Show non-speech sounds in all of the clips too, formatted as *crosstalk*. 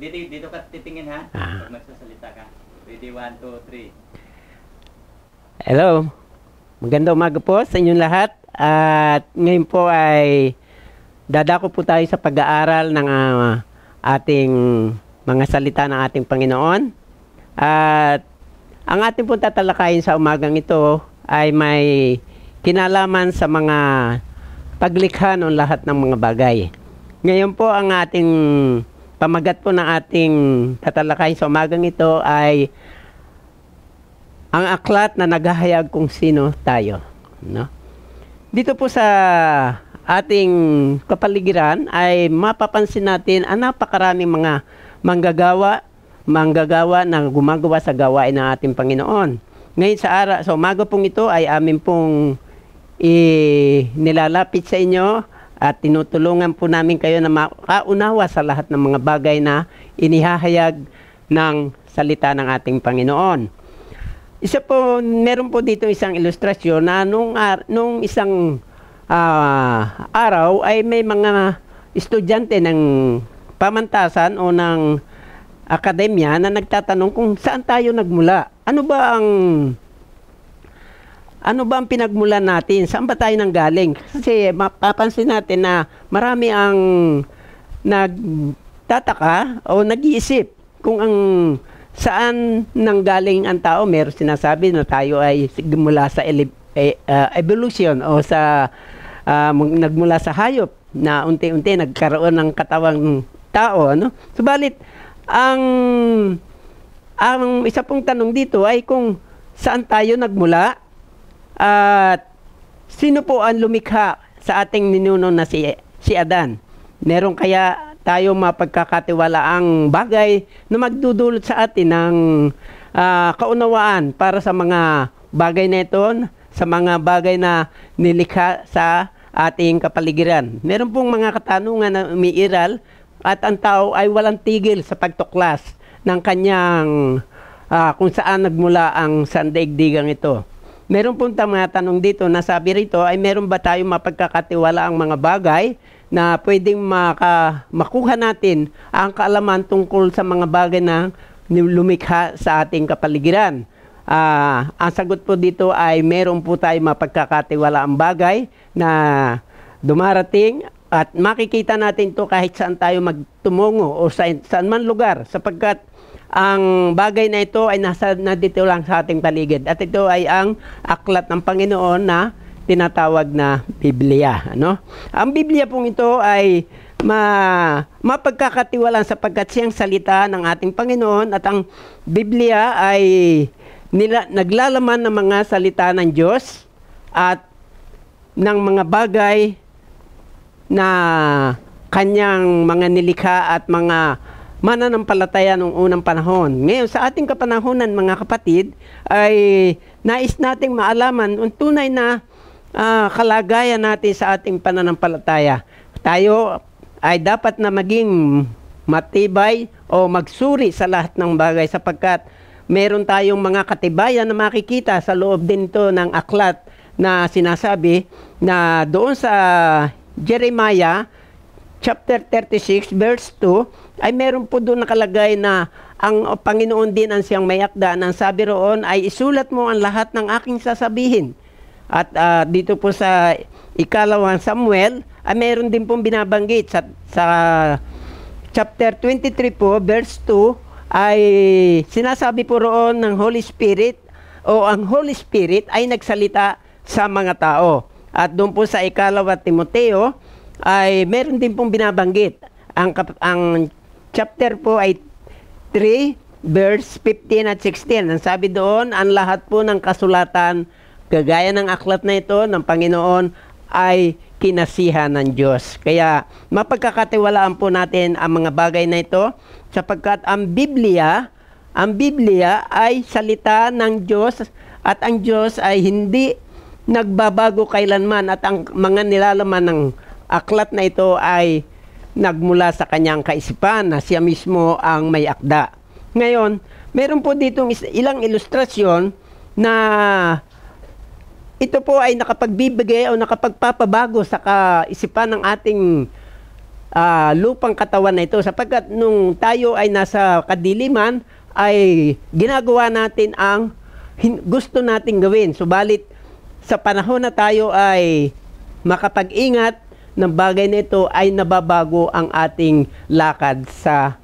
Dito, dito ka titingin ha? Ah. Pag magsasalita ka. Ready, 1, 2, 3. Hello. Magandang umaga po sa inyong lahat. At ngayon po ay dadako po tayo sa pag-aaral ng uh, ating mga salita ng ating Panginoon. At ang ating pong tatalakayin sa umagang ito ay may kinalaman sa mga paglikha ng lahat ng mga bagay. Ngayon po ang ating Pamagat po ng ating tatalakay sa umagang ito ay ang aklat na naghahayag kung sino tayo. No? Dito po sa ating kapaligiran ay mapapansin natin ang napakaraming mga manggagawa, manggagawa na gumagawa sa gawain ng ating Panginoon. Ngayon sa araw, sa umaga pong ito ay amin pong i nilalapit sa inyo at tinutulungan po namin kayo na makaunawa sa lahat ng mga bagay na inihahayag ng salita ng ating Panginoon. Isa po, meron po dito isang ilustrasyon na nung, ar- nung isang uh, araw ay may mga estudyante ng pamantasan o ng akademya na nagtatanong kung saan tayo nagmula. Ano ba ang ano ba ang pinagmulan natin? Saan ba tayo nang galing? Kasi mapapansin natin na marami ang nagtataka o nag-iisip kung ang saan nang galing ang tao. Meron sinasabi na tayo ay mula sa e, ah, evolution o sa uh, nagmula sa hayop na unti-unti nagkaroon ng katawang tao. Ano? Subalit, ang, ang isa pong tanong dito ay kung saan tayo nagmula at sino po ang lumikha sa ating ninuno na si, si Adan? Meron kaya tayo mapagkakatiwalaang bagay na magdudulot sa atin ng uh, kaunawaan para sa mga bagay na ito, sa mga bagay na nilikha sa ating kapaligiran. Meron pong mga katanungan na umiiral at ang tao ay walang tigil sa pagtuklas ng kanyang uh, kung saan nagmula ang sandaigdigang ito. Meron pong tanong dito na sabi rito ay meron ba tayong mapagkakatiwala ang mga bagay na pwedeng maka, makuha natin ang kaalaman tungkol sa mga bagay na lumikha sa ating kapaligiran. Uh, ang sagot po dito ay meron po tayong mapagkakatiwala ang bagay na dumarating at makikita natin to kahit saan tayo magtumungo o sa, saan man lugar sapagkat ang bagay na ito ay nasa na dito lang sa ating paligid. At ito ay ang aklat ng Panginoon na tinatawag na Biblia. Ano? Ang Biblia pong ito ay ma, mapagkakatiwalaan sapagkat siyang salita ng ating Panginoon at ang Biblia ay nila, naglalaman ng mga salita ng Diyos at ng mga bagay na kanyang mga nilikha at mga mananampalataya noong unang panahon. Ngayon, sa ating kapanahonan, mga kapatid, ay nais nating maalaman ang tunay na uh, kalagayan natin sa ating pananampalataya. Tayo ay dapat na maging matibay o magsuri sa lahat ng bagay sapagkat meron tayong mga katibayan na makikita sa loob din to ng aklat na sinasabi na doon sa Jeremiah chapter 36 verse 2 ay meron po doon nakalagay na ang Panginoon din ang siyang mayakda akda. Ang sabi roon ay isulat mo ang lahat ng aking sasabihin. At uh, dito po sa ikalawang Samuel ay ah, meron din pong binabanggit sa, sa chapter 23 po verse 2 ay sinasabi po roon ng Holy Spirit o ang Holy Spirit ay nagsalita sa mga tao. At doon po sa ikalawa at Timoteo, ay meron din pong binabanggit. Ang, ang chapter po ay 3, verse 15 at 16. Ang sabi doon, ang lahat po ng kasulatan, kagaya ng aklat na ito ng Panginoon, ay kinasihan ng Diyos. Kaya mapagkakatiwalaan po natin ang mga bagay na ito sapagkat ang Biblia, ang Biblia ay salita ng Diyos at ang Diyos ay hindi nagbabago kailanman at ang mga nilalaman ng aklat na ito ay nagmula sa kanyang kaisipan na siya mismo ang may akda. Ngayon, meron po dito ilang ilustrasyon na ito po ay nakapagbibigay o nakapagpapabago sa kaisipan ng ating uh, lupang katawan na ito sapagkat nung tayo ay nasa kadiliman ay ginagawa natin ang gusto nating gawin. Subalit, sa panahon na tayo ay makapag-ingat ng bagay na ito ay nababago ang ating lakad sa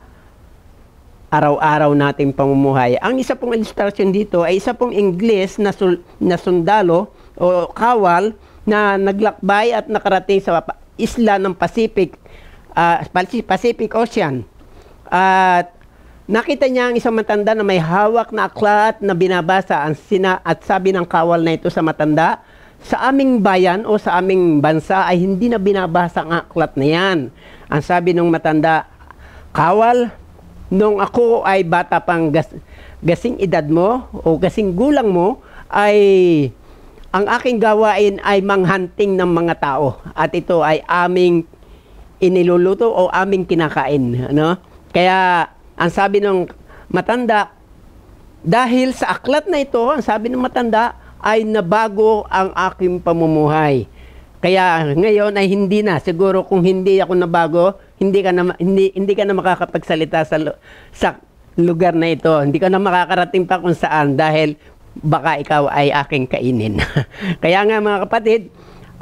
araw-araw nating pamumuhay. Ang isa pong ilustrasyon dito ay isa pong Ingles na, sul- na sundalo o kawal na naglakbay at nakarating sa isla ng Pacific uh, Pacific Ocean. At Nakita niya ang isang matanda na may hawak na aklat na binabasa ang sina at sabi ng kawal na ito sa matanda, sa aming bayan o sa aming bansa ay hindi na binabasa ang aklat na yan. Ang sabi ng matanda, Kawal, nung ako ay bata pang gas, gasing edad mo o gasing gulang mo ay ang aking gawain ay manghanting ng mga tao at ito ay aming iniluluto o aming kinakain ano kaya ang sabi ng matanda, dahil sa aklat na ito, ang sabi ng matanda, ay nabago ang aking pamumuhay. Kaya ngayon ay hindi na. Siguro kung hindi ako nabago, hindi ka na hindi, hindi ka na makakapagsalita sa sa lugar na ito. Hindi ka na makakarating pa kung saan dahil baka ikaw ay aking kainin. *laughs* Kaya nga mga kapatid,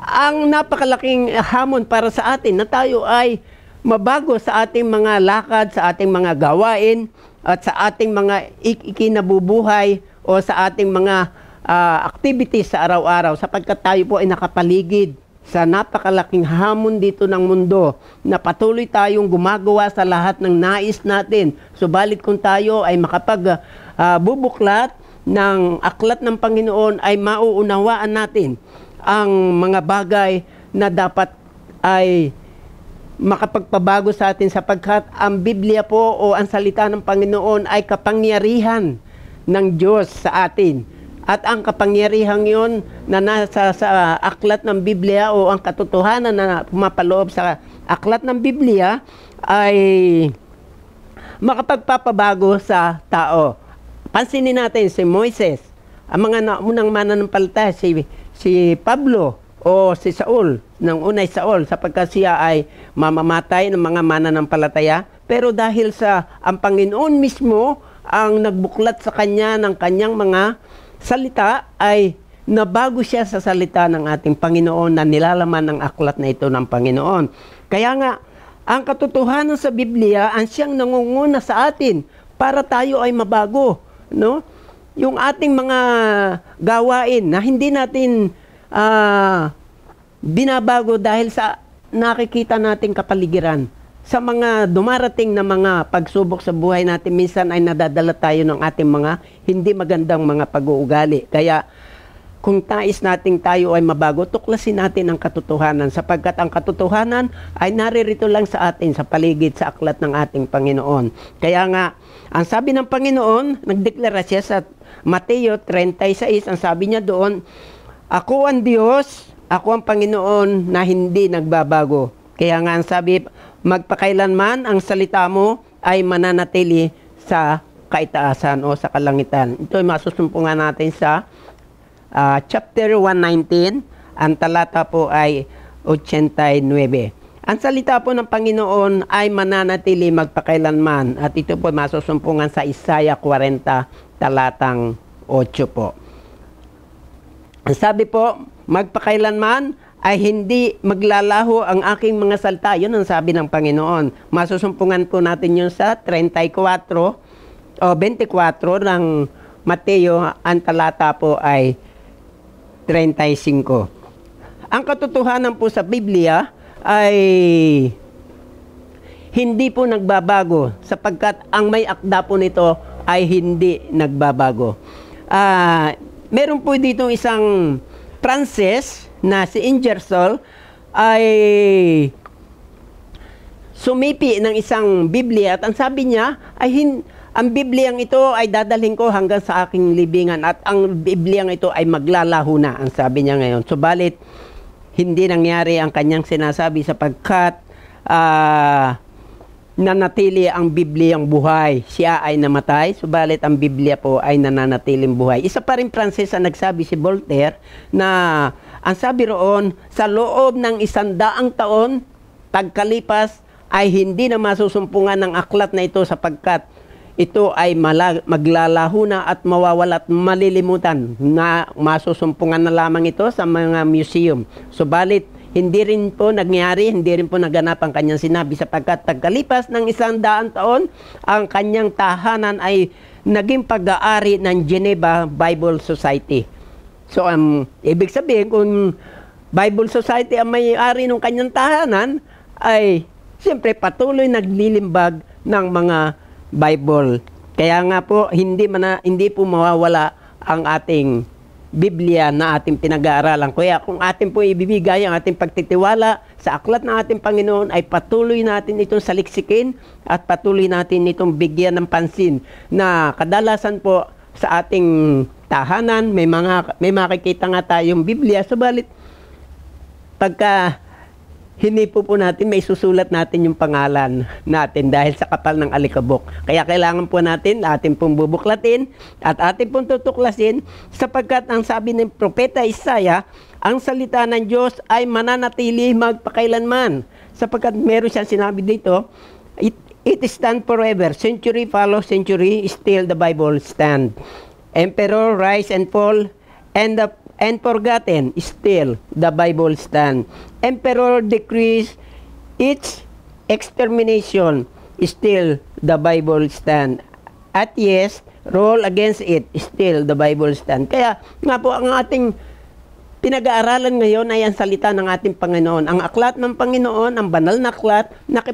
ang napakalaking hamon para sa atin na tayo ay mabago sa ating mga lakad, sa ating mga gawain, at sa ating mga ikinabubuhay o sa ating mga uh, activities sa araw-araw sapagkat tayo po ay nakapaligid sa napakalaking hamon dito ng mundo na patuloy tayong gumagawa sa lahat ng nais natin. Subalit kung tayo ay makapag uh, bubuklat ng aklat ng Panginoon ay mauunawaan natin ang mga bagay na dapat ay makapagpabago sa atin sapagkat ang Biblia po o ang salita ng Panginoon ay kapangyarihan ng Diyos sa atin. At ang kapangyarihan yon na nasa sa aklat ng Biblia o ang katotohanan na pumapaloob sa aklat ng Biblia ay makapagpapabago sa tao. Pansinin natin si Moises, ang mga naunang mananampalataya, si, si Pablo o si Saul ng unay Saul sapagkat siya ay mamamatay ng mga mana ng palataya. pero dahil sa ang Panginoon mismo ang nagbuklat sa kanya ng kanyang mga salita ay nabago siya sa salita ng ating Panginoon na nilalaman ng aklat na ito ng Panginoon. Kaya nga, ang katotohanan sa Biblia ang siyang nangunguna sa atin para tayo ay mabago. No? Yung ating mga gawain na hindi natin uh, binabago dahil sa nakikita nating kapaligiran. Sa mga dumarating na mga pagsubok sa buhay natin, minsan ay nadadala tayo ng ating mga hindi magandang mga pag-uugali. Kaya kung tais nating tayo ay mabago, tuklasin natin ang katotohanan sapagkat ang katotohanan ay naririto lang sa atin sa paligid sa aklat ng ating Panginoon. Kaya nga, ang sabi ng Panginoon, nagdeklara siya sa Mateo 36, ang sabi niya doon, Ako ang Diyos ako ang Panginoon na hindi nagbabago. Kaya nga ang sabi, magpakailanman ang salita mo ay mananatili sa kaitaasan o sa kalangitan. Ito ay masusumpungan natin sa uh, chapter 119. Ang talata po ay 89. Ang salita po ng Panginoon ay mananatili magpakailanman at ito po masusumpungan sa Isaiah 40 talatang 8 po. Sabi po, magpakailanman ay hindi maglalaho ang aking mga salta. Yun ang sabi ng Panginoon. Masusumpungan po natin yun sa 34 o 24 ng Mateo. Ang talata po ay 35. Ang katotohanan po sa Biblia ay hindi po nagbabago sapagkat ang may akda po nito ay hindi nagbabago. Uh, meron po dito isang Frances na si Ingersoll ay sumipi ng isang Biblia at ang sabi niya ay hin, ang Bibliyang ito ay dadalhin ko hanggang sa aking libingan at ang Bibliyang ito ay maglalaho na, ang sabi niya ngayon. Subalit, hindi nangyari ang kanyang sinasabi sapagkat uh, nanatili ang Bibliang buhay. Siya ay namatay, subalit ang Biblia po ay nananatiling buhay. Isa pa rin Francis ang nagsabi si Voltaire na ang sabi roon, sa loob ng isandaang taon, pagkalipas, ay hindi na masusumpungan ng aklat na ito sapagkat ito ay maglalaho na at mawawala at malilimutan na masusumpungan na lamang ito sa mga museum. Subalit, hindi rin po nangyari, hindi rin po naganap ang kanyang sinabi sapagkat pagkalipas ng isang daan taon, ang kanyang tahanan ay naging pag-aari ng Geneva Bible Society. So, um, ibig sabihin, kung Bible Society ang may-ari ng kanyang tahanan, ay siyempre patuloy naglilimbag ng mga Bible. Kaya nga po, hindi, mana, hindi po mawawala ang ating Biblia na ating pinag-aaralan. Kuya, kung atin po ibibigay ang ating pagtitiwala sa aklat ng ating Panginoon, ay patuloy natin itong saliksikin at patuloy natin itong bigyan ng pansin na kadalasan po sa ating tahanan, may mga may makikita nga tayong Biblia, subalit pagka hindi po po natin, may susulat natin yung pangalan natin dahil sa kapal ng alikabok. Kaya kailangan po natin, atin pong bubuklatin at atin pong tutuklasin sapagkat ang sabi ng Propeta Isaiah, ang salita ng Diyos ay mananatili magpakailanman. Sapagkat meron siyang sinabi dito, it, it stand forever, century follow century, still the Bible stand. Emperor, rise and fall, and the and forgotten, still the Bible stand. Emperor decrees its extermination, still the Bible stand. At yes, roll against it, still the Bible stand. Kaya nga po ang ating pinag-aaralan ngayon ay ang salita ng ating Panginoon. Ang aklat ng Panginoon, ang banal na aklat, na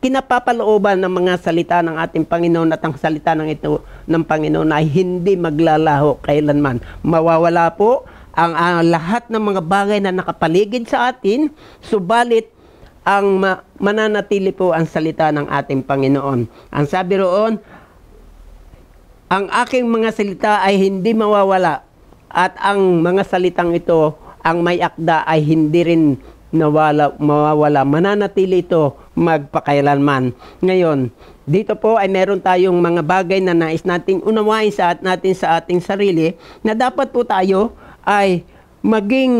kinapapalooban ng mga salita ng ating Panginoon at ang salita ng ito ng Panginoon ay hindi maglalaho kailanman. Mawawala po ang, ang lahat ng mga bagay na nakapaligid sa atin, subalit ang ma- mananatili po ang salita ng ating Panginoon. Ang sabi roon, ang aking mga salita ay hindi mawawala at ang mga salitang ito, ang may akda ay hindi rin nawala, mawawala. Mananatili ito magpakailanman. Ngayon, dito po ay meron tayong mga bagay na nais nating unawain sa at natin sa ating sarili na dapat po tayo ay maging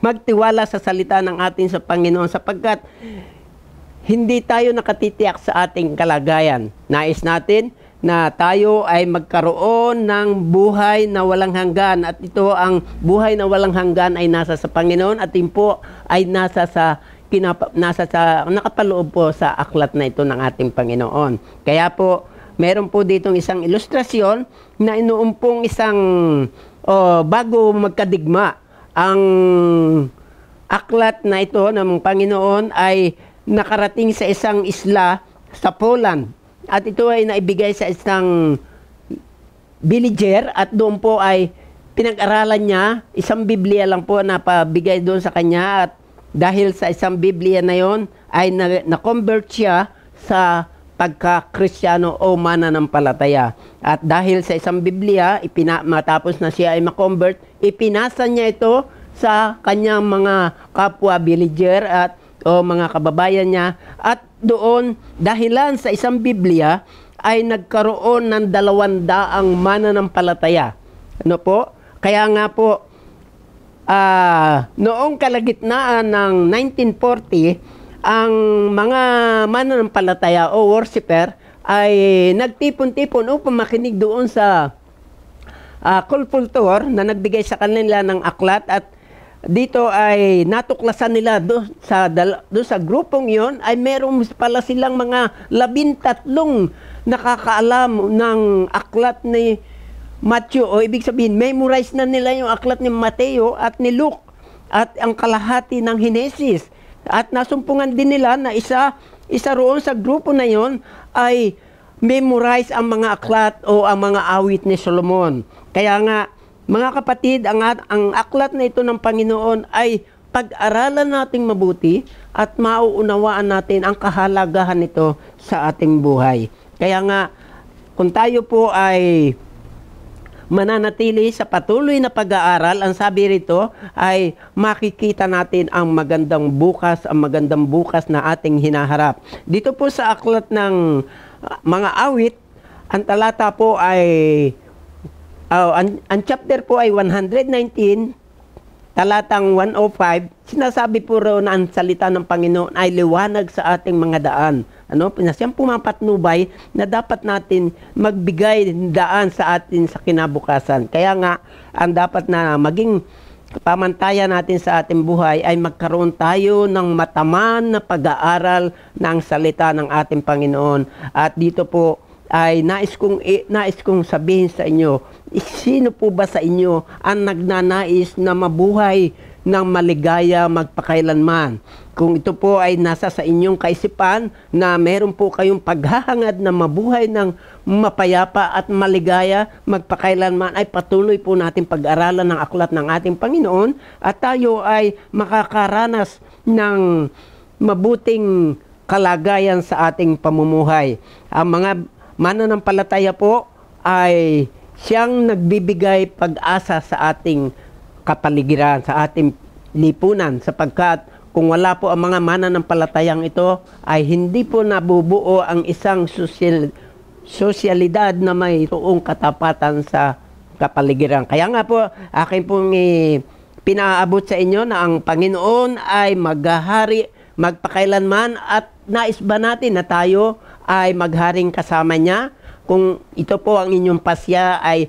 magtiwala sa salita ng atin sa Panginoon sapagkat hindi tayo nakatitiyak sa ating kalagayan. Nais natin na tayo ay magkaroon ng buhay na walang hanggan at ito ang buhay na walang hanggan ay nasa sa Panginoon at po ay nasa sa kinapa, nasa sa nakapaloob po sa aklat na ito ng ating Panginoon. Kaya po meron po ditong isang ilustrasyon na inuumpong isang oh, bago magkadigma ang aklat na ito ng Panginoon ay nakarating sa isang isla sa Poland at ito ay naibigay sa isang villager at doon po ay pinag-aralan niya isang Biblia lang po na pabigay doon sa kanya at dahil sa isang Biblia na yon ay na-convert siya sa pagka-Kristiyano o mananampalataya. At dahil sa isang Biblia, ipina, matapos na siya ay makonvert, ipinasa niya ito sa kanyang mga kapwa villager at o mga kababayan niya at doon dahilan sa isang Biblia ay nagkaroon ng dalawang daang mananampalataya. Ano po? Kaya nga po uh, noong kalagitnaan ng 1940 ang mga mananampalataya o worshipper ay nagtipon-tipon upang makinig doon sa uh, ah, cultural tour na nagbigay sa kanila ng aklat at dito ay natuklasan nila do sa do sa grupong yon ay meron pala silang mga labintatlong nakakaalam ng aklat ni Matthew o ibig sabihin memorize na nila yung aklat ni Mateo at ni Luke at ang kalahati ng Henesis at nasumpungan din nila na isa, isa roon sa grupo na yon ay memorize ang mga aklat o ang mga awit ni Solomon. Kaya nga, mga kapatid, ang, ang aklat na ito ng Panginoon ay pag-aralan nating mabuti at mauunawaan natin ang kahalagahan nito sa ating buhay. Kaya nga, kung tayo po ay mananatili sa patuloy na pag-aaral. Ang sabi rito ay makikita natin ang magandang bukas, ang magandang bukas na ating hinaharap. Dito po sa aklat ng ah, mga awit, ang talata po ay, oh, ang, ang chapter po ay 119, talatang 105, sinasabi po raw na ang salita ng Panginoon ay liwanag sa ating mga daan. Ano? Siyang pumapatnubay na dapat natin magbigay daan sa atin sa kinabukasan. Kaya nga, ang dapat na maging pamantayan natin sa ating buhay ay magkaroon tayo ng mataman na pag-aaral ng salita ng ating Panginoon. At dito po, ay nais kong, nais kong sabihin sa inyo, eh, sino po ba sa inyo ang nagnanais na mabuhay ng maligaya magpakailanman? Kung ito po ay nasa sa inyong kaisipan na meron po kayong paghahangad na mabuhay ng mapayapa at maligaya magpakailanman ay patuloy po natin pag-aralan ng aklat ng ating Panginoon at tayo ay makakaranas ng mabuting kalagayan sa ating pamumuhay. Ang mga mana ng palataya po ay siyang nagbibigay pag-asa sa ating kapaligiran, sa ating lipunan sapagkat kung wala po ang mga mana ng mananampalatayang ito ay hindi po nabubuo ang isang sosyal, sosyalidad na may tuong katapatan sa kapaligiran. Kaya nga po, akin pong eh, pinaabot sa inyo na ang Panginoon ay maghahari magpakailanman at nais ba natin na tayo ay magharing kasama niya. Kung ito po ang inyong pasya ay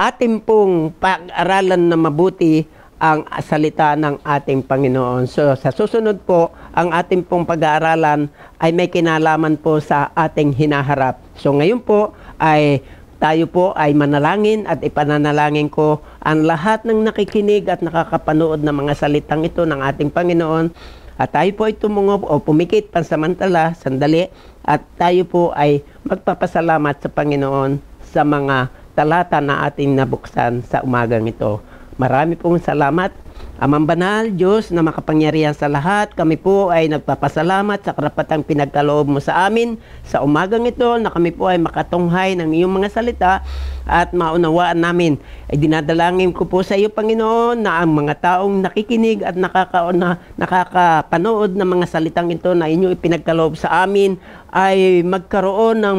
atin pong pag-aralan na mabuti ang salita ng ating Panginoon. So sa susunod po, ang ating pong pag-aaralan ay may kinalaman po sa ating hinaharap. So ngayon po ay tayo po ay manalangin at ipananalangin ko ang lahat ng nakikinig at nakakapanood ng mga salitang ito ng ating Panginoon at tayo po ay tumungo o pumikit pansamantala, sandali, at tayo po ay magpapasalamat sa Panginoon sa mga talata na ating nabuksan sa umagang ito. Marami pong salamat Amang Banal, Diyos na makapangyarihan sa lahat, kami po ay nagpapasalamat sa karapatang pinagkaloob mo sa amin sa umagang ito na kami po ay makatunghay ng iyong mga salita at maunawaan namin. Ay dinadalangin ko po sa iyo, Panginoon, na ang mga taong nakikinig at nakaka, na, nakakapanood ng mga salitang ito na inyong ipinagkaloob sa amin ay magkaroon ng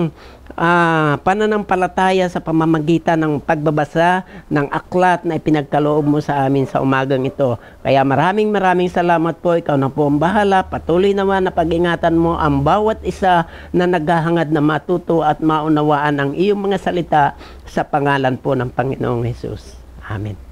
uh, pananampalataya sa pamamagitan ng pagbabasa ng aklat na ipinagkaloob mo sa amin sa umagang ito. Kaya maraming maraming salamat po. Ikaw na po ang bahala. Patuloy naman na pag-ingatan mo ang bawat isa na naghahangad na matuto at maunawaan ang iyong mga salita sa pangalan po ng Panginoong Hesus. Amen.